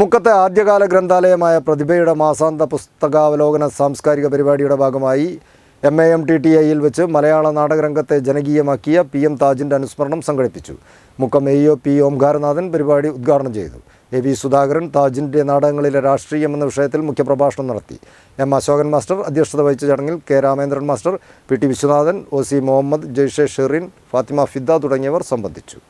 മുക്കത്തെ ആദ്യകാല ഗ്രന്ഥാലയമായ പ്രതിഭയുടെ മാസാന്ത പുസ്തകാവലോകന സാംസ്കാരിക പരിപാടിയുടെ ഭാഗമായി M A M T T ഐയിൽ വെച്ച് മലയാള നാടകരംഗത്തെ ജനകീയമാക്കിയ പി എം താജിൻ്റെ അനുസ്മരണം സംഘടിപ്പിച്ചു Mukkam A O P Omkaranathan പരിപാടി ഉദ്ഘാടനം ചെയ്തു എ വി സുധാകരൻ താജിൻ്റെ നാടകങ്ങളിലെ രാഷ്ട്രീയം എന്ന വിഷയത്തിൽ മുഖ്യപ്രഭാഷണം നടത്തി എം അശോകൻ മാസ്റ്റർ അധ്യക്ഷത വഹിച്ച ചടങ്ങിൽ K Ramendran master P T Viswanathan O C Muhammad Jaishe Sherin Fathima Fidha തുടങ്ങിയവർ സംബന്ധിച്ചു